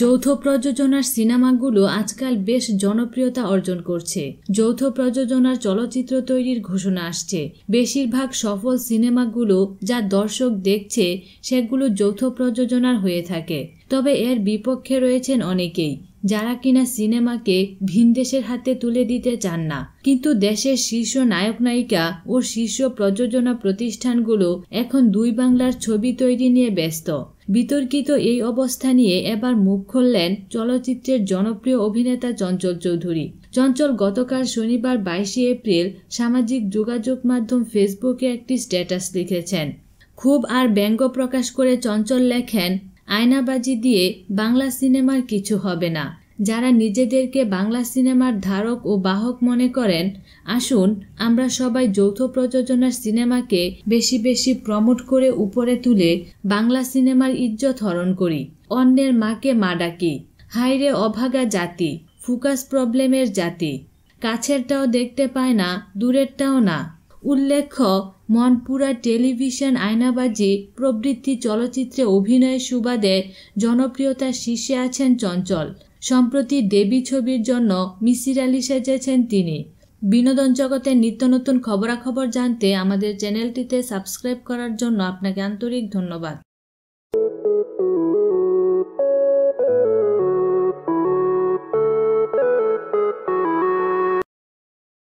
যৌথ প্রযোজনার সিনেমাগুলো আজকাল বেশ জনপ্রিয়তা অর্জন করছে যৌথ প্রযোজনার চলচ্চিত্র তৈরির ঘোষণা আসছে বেশিরভাগ সফল সিনেমাগুলো যা দর্শক দেখছে সেগুলো যৌথ প্রযোজনার হয়ে থাকে তবে এর বিপক্ষে রয়েছেন অনেকেই যারা কিনা সিনেমাকে ভিনদেশের হাতে তুলে দিতে চান না কিন্তু দেশের শীর্ষ নায়ক নায়িকা ও শীর্ষ প্রযোজনা প্রতিষ্ঠানগুলো এখন দুই বাংলার ছবি তৈরি নিয়ে ব্যস্ত বিতর্কিত এই অবস্থা নিয়ে এবার মুখ খুললেন চলচ্চিত্রের জনপ্রিয় অভিনেতা চঞ্চল চৌধুরী চঞ্চল গতকাল শনিবার বাইশে এপ্রিল সামাজিক যোগাযোগ মাধ্যম ফেসবুকে একটি স্ট্যাটাস লিখেছেন খুব আর ব্যঙ্গ প্রকাশ করে চঞ্চল লেখেন আয়নাবাজি দিয়ে বাংলা সিনেমার কিছু হবে না যারা নিজেদেরকে বাংলা সিনেমার ধারক ও বাহক মনে করেন আসুন আমরা সবাই যৌথ প্রযোজনার সিনেমাকে বেশি বেশি প্রমোট করে উপরে তুলে বাংলা সিনেমার ইজ্জত হরণ করি অন্যের মাকে মা ডাকি হাইরে অভাগা জাতি ফুকাস প্রবলেমের জাতি কাছেরটাও দেখতে পায় না দূরেরটাও না উল্লেখ্য মনপুরা টেলিভিশন আয়নাবাজি প্রবৃত্তি চলচ্চিত্রে অভিনয়ের সুবাদে জনপ্রিয়তার শীর্ষে আছেন চঞ্চল সম্প্রতি দেবী ছবির জন্য মিসির আলি সেজেছেন তিনি বিনোদন জগতের নিত্য নতুন খবরাখবর জানতে আমাদের চ্যানেলটিতে সাবস্ক্রাইব করার জন্য আপনাকে আন্তরিক ধন্যবাদ